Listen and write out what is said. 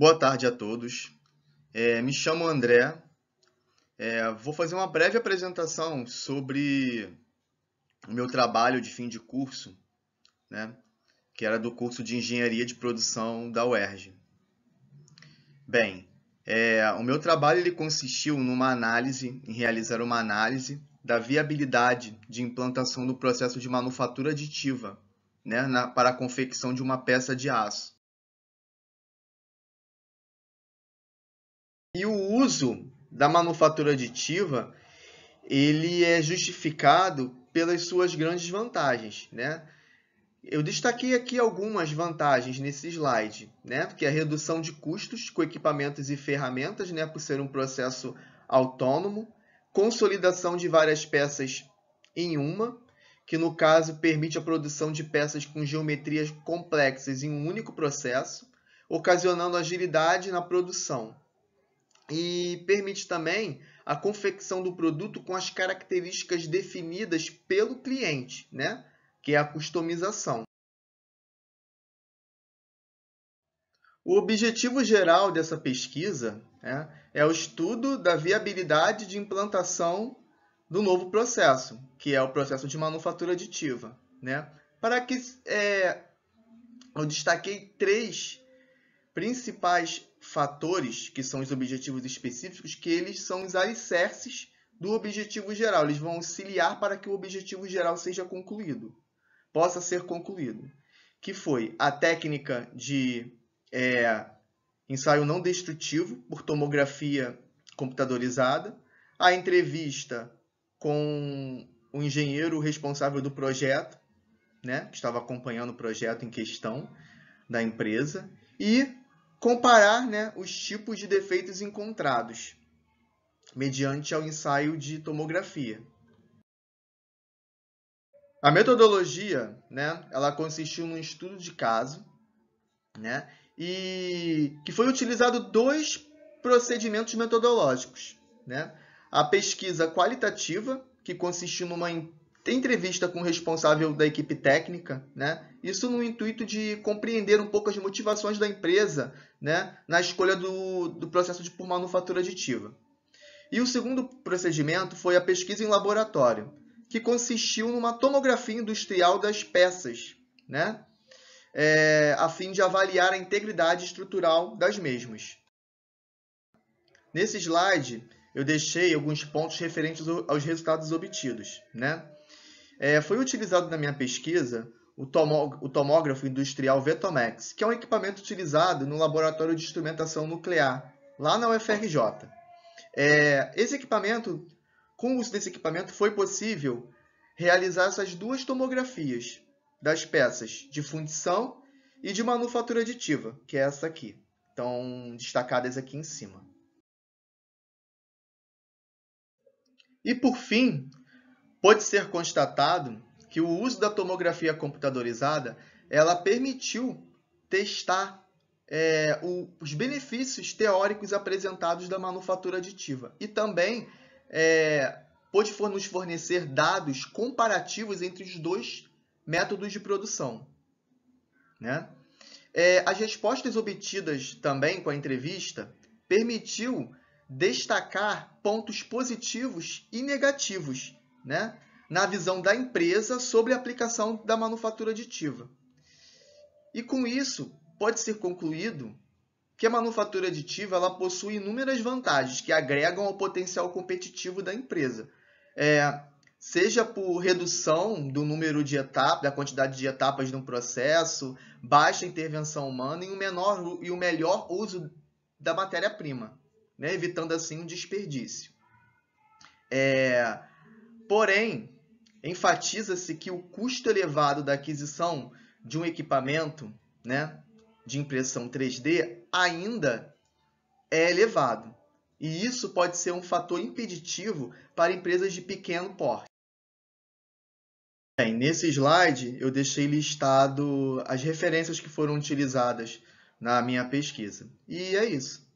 Boa tarde a todos. É, me chamo André. É, vou fazer uma breve apresentação sobre o meu trabalho de fim de curso, né, que era do curso de Engenharia de Produção da UERJ. Bem, é, o meu trabalho ele consistiu numa análise, em realizar uma análise da viabilidade de implantação do processo de manufatura aditiva né, na, para a confecção de uma peça de aço. E o uso da manufatura aditiva ele é justificado pelas suas grandes vantagens, né? Eu destaquei aqui algumas vantagens nesse slide, né? que é a redução de custos com equipamentos e ferramentas, né? por ser um processo autônomo, consolidação de várias peças em uma, que no caso permite a produção de peças com geometrias complexas em um único processo, ocasionando agilidade na produção e permite também a confecção do produto com as características definidas pelo cliente, né? que é a customização. O objetivo geral dessa pesquisa né, é o estudo da viabilidade de implantação do novo processo, que é o processo de manufatura aditiva. Né? Para que é, eu destaquei três principais fatores, que são os objetivos específicos, que eles são os alicerces do objetivo geral. Eles vão auxiliar para que o objetivo geral seja concluído, possa ser concluído. Que foi a técnica de é, ensaio não destrutivo por tomografia computadorizada, a entrevista com o engenheiro responsável do projeto, né, que estava acompanhando o projeto em questão da empresa, e comparar né, os tipos de defeitos encontrados mediante ao ensaio de tomografia. A metodologia, né, ela consistiu num estudo de caso, né, e que foi utilizado dois procedimentos metodológicos, né? A pesquisa qualitativa, que consistiu numa ter entrevista com o responsável da equipe técnica, né? Isso no intuito de compreender um pouco as motivações da empresa, né? Na escolha do, do processo de por manufatura aditiva. E o segundo procedimento foi a pesquisa em laboratório, que consistiu numa tomografia industrial das peças, né? É, a fim de avaliar a integridade estrutural das mesmas. Nesse slide, eu deixei alguns pontos referentes aos resultados obtidos, né? É, foi utilizado na minha pesquisa o, o tomógrafo industrial Vetomax, que é um equipamento utilizado no Laboratório de Instrumentação Nuclear, lá na UFRJ. É, esse equipamento, com o uso desse equipamento, foi possível realizar essas duas tomografias das peças de fundição e de manufatura aditiva, que é essa aqui. Estão destacadas aqui em cima. E por fim, Pode ser constatado que o uso da tomografia computadorizada ela permitiu testar é, o, os benefícios teóricos apresentados da manufatura aditiva e também é, pôde nos fornecer dados comparativos entre os dois métodos de produção. Né? É, as respostas obtidas também com a entrevista permitiu destacar pontos positivos e negativos né? na visão da empresa sobre a aplicação da manufatura aditiva. E com isso, pode ser concluído que a manufatura aditiva ela possui inúmeras vantagens que agregam ao potencial competitivo da empresa. É, seja por redução do número de etapas, da quantidade de etapas de um processo, baixa intervenção humana e um menor e o um melhor uso da matéria-prima, né? evitando assim um desperdício. É, Porém, enfatiza-se que o custo elevado da aquisição de um equipamento né, de impressão 3D ainda é elevado. E isso pode ser um fator impeditivo para empresas de pequeno porte. Bem, nesse slide eu deixei listado as referências que foram utilizadas na minha pesquisa. E é isso.